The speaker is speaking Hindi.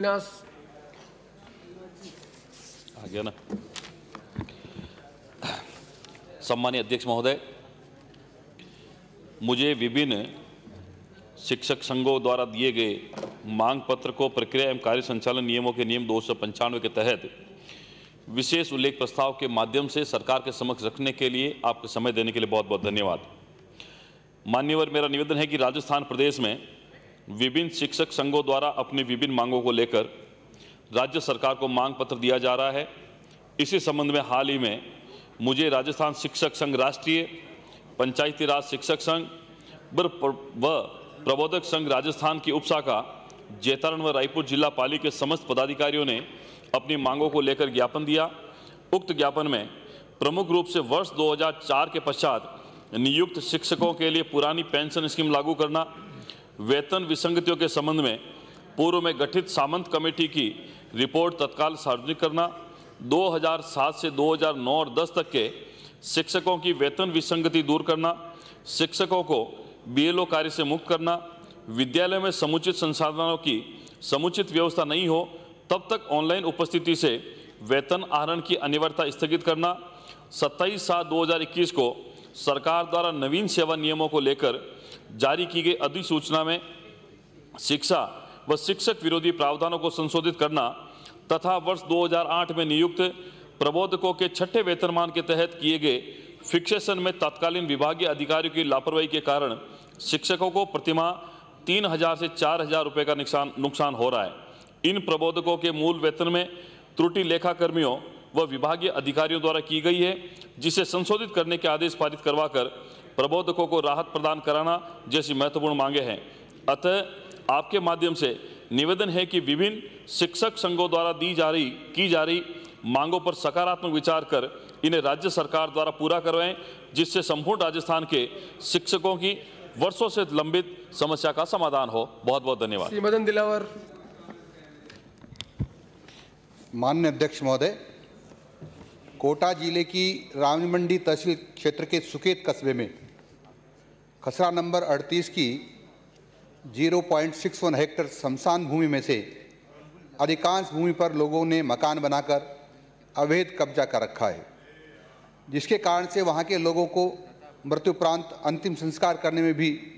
नास अध्यक्ष महोदय मुझे विभिन्न शिक्षक संघों द्वारा दिए गए मांग पत्र को प्रक्रिया एवं कार्य संचालन नियमों के नियम दो सौ पंचानवे के तहत विशेष उल्लेख प्रस्ताव के माध्यम से सरकार के समक्ष रखने के लिए आपके समय देने के लिए बहुत बहुत धन्यवाद मान्यवर मेरा निवेदन है कि राजस्थान प्रदेश में विभिन्न शिक्षक संघों द्वारा अपनी विभिन्न मांगों को लेकर राज्य सरकार को मांग पत्र दिया जा रहा है इसी संबंध में हाल ही में मुझे राजस्थान शिक्षक संघ राष्ट्रीय पंचायती राज शिक्षक संघ व प्रबोधक संघ राजस्थान की उपशाखा जैतारण व रायपुर जिला पाली के समस्त पदाधिकारियों ने अपनी मांगों को लेकर ज्ञापन दिया उक्त ज्ञापन में प्रमुख रूप से वर्ष 2004 के पश्चात नियुक्त शिक्षकों के लिए पुरानी पेंशन स्कीम लागू करना वेतन विसंगतियों के संबंध में पूर्व में गठित सामंत कमेटी की रिपोर्ट तत्काल सार्वजनिक करना 2007 से 2009 और 10 तक के शिक्षकों की वेतन विसंगति दूर करना शिक्षकों को बीएलओ कार्य से मुक्त करना विद्यालय में समुचित संसाधनों की समुचित व्यवस्था नहीं हो तब तक ऑनलाइन उपस्थिति से वेतन आहरण की अनिवार्यता स्थगित करना 27 सात 2021 को सरकार द्वारा नवीन सेवा नियमों को लेकर जारी की गई अधिसूचना में शिक्षा व शिक्षक विरोधी प्रावधानों को संशोधित करना तथा वर्ष 2008 में नियुक्त प्रबोधकों के छठे वेतनमान के तहत किए गए फिक्सेशन में तत्कालीन विभागीय अधिकारियों की लापरवाही के कारण शिक्षकों को प्रतिमा तीन हजार से चार हजार रुपये का नुकसान नुकसान हो रहा है इन प्रबोधकों के मूल वेतन में त्रुटि लेखा कर्मियों व विभागीय अधिकारियों द्वारा की गई है जिसे संशोधित करने के आदेश पारित करवाकर प्रबोधकों को राहत प्रदान कराना जैसी महत्वपूर्ण मांगे हैं अतः आपके माध्यम से निवेदन है कि विभिन्न शिक्षक संघों द्वारा दी जा रही की जा रही मांगों पर सकारात्मक विचार कर इन्हें राज्य सरकार द्वारा पूरा करवाएं जिससे संपूर्ण राजस्थान के शिक्षकों की वर्षों से लंबित समस्या का समाधान हो बहुत बहुत धन्यवाद मदन दिलावर मान्य अध्यक्ष महोदय कोटा जिले की रामी मंडी तहसील क्षेत्र के सुकेत कस्बे में खसरा नंबर 38 की 0.61 हेक्टर शमशान भूमि में से अधिकांश भूमि पर लोगों ने मकान बनाकर अवैध कब्जा कर रखा है जिसके कारण से वहाँ के लोगों को मृत्युपरांत अंतिम संस्कार करने में भी